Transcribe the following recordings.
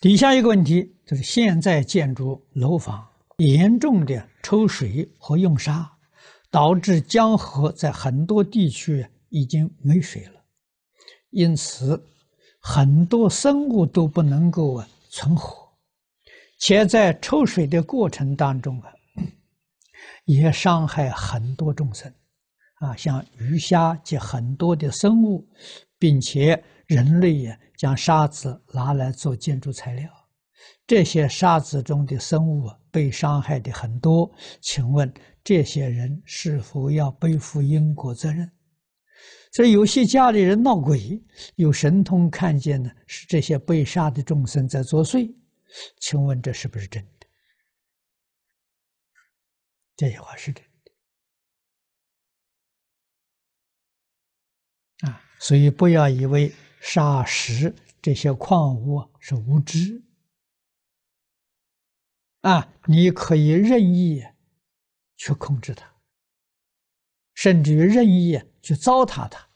底下一个问题就是，现在建筑楼房严重的抽水和用沙，导致江河在很多地区已经没水了，因此很多生物都不能够啊存活，且在抽水的过程当中啊，也伤害很多众生。啊，像鱼虾及很多的生物，并且人类也将沙子拿来做建筑材料，这些沙子中的生物被伤害的很多。请问这些人是否要背负因果责任？所以有些家里人闹鬼，有神通看见呢，是这些被杀的众生在作祟。请问这是不是真的？这些话是真的。所以，不要以为砂石这些矿物是无知啊！你可以任意去控制它，甚至于任意去糟蹋它。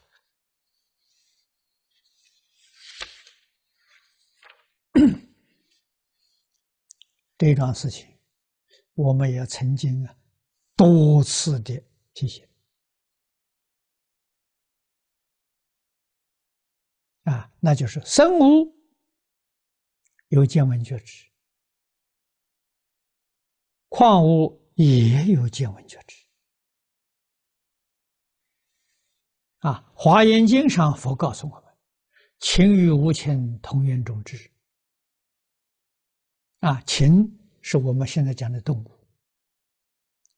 这一段事情，我们也曾经啊多次的提醒。啊，那就是生物有见闻觉知，矿物也有见闻觉知。啊，《华严经》上佛告诉我们：“情与无情同源种之。”啊，情是我们现在讲的动物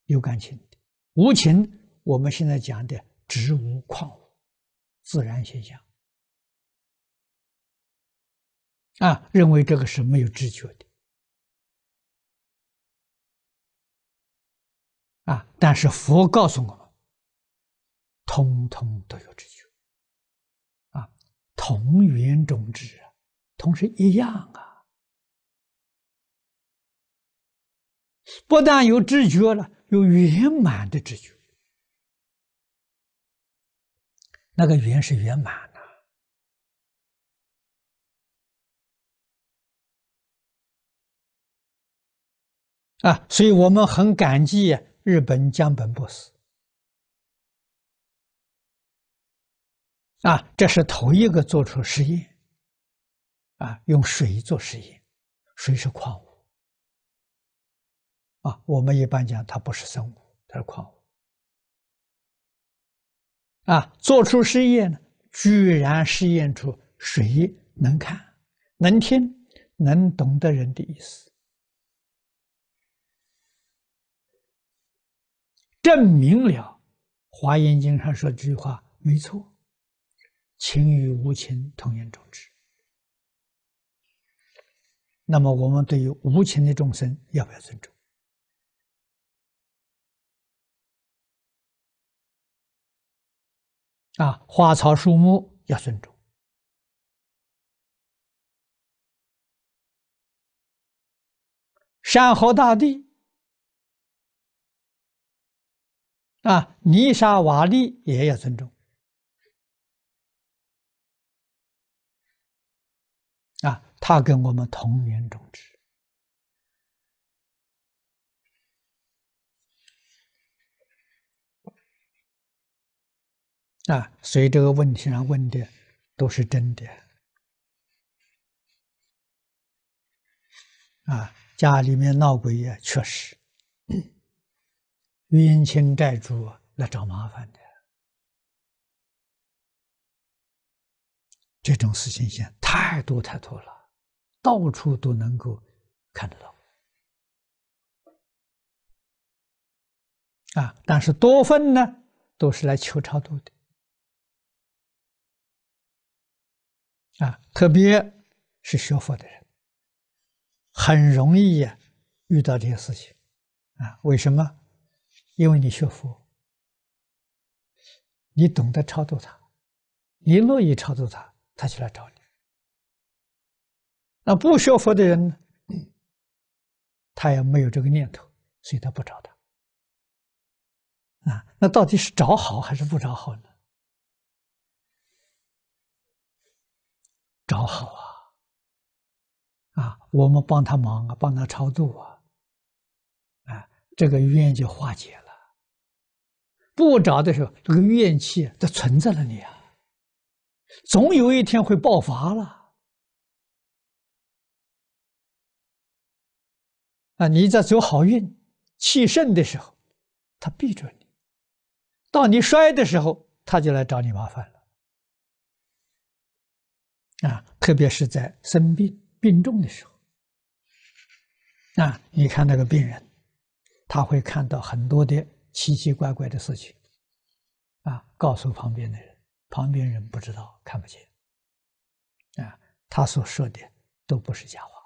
有感情的，无情我们现在讲的植物、矿物、自然现象。啊，认为这个是没有知觉的，啊，但是佛告诉我们，通通都有知觉，啊，同源种质啊，同时一样啊，不但有知觉了，有圆满的知觉，那个圆是圆满。的。啊，所以我们很感激日本江本博士。啊，这是头一个做出实验，啊，用水做实验，水是矿物，啊，我们一般讲它不是生物，它是矿物。啊，做出实验呢，居然实验出水能看、能听、能懂得人的意思。证明了，《华严经》上说这句话没错：“情与无情同样种智。”那么，我们对于无情的众生要不要尊重？啊，花草树木要尊重，山河大地。啊，泥沙瓦砾也要尊重。啊，他跟我们同源种植。啊，所以这个问题上问的都是真的。啊，家里面闹鬼也确实。冤亲债主来找麻烦的这种事情，现太多太多了，到处都能够看得到啊！但是多份呢，都是来求超度的啊，特别是学佛的人，很容易呀遇到这些事情啊？为什么？因为你学佛，你懂得超度他，你乐意超度他，他就来找你。那不学佛的人，他也没有这个念头，所以他不找他。啊，那到底是找好还是不找好呢？找好啊！啊，我们帮他忙啊，帮他超度啊，啊，这个怨就化解了。不着的时候，这个怨气它存在了你啊，总有一天会爆发了。啊，你在走好运、气盛的时候，他避着你；到你衰的时候，他就来找你麻烦了。啊，特别是在生病、病重的时候，啊，你看那个病人，他会看到很多的。奇奇怪怪的事情，啊，告诉旁边的人，旁边人不知道，看不见，啊，他所说的都不是假话。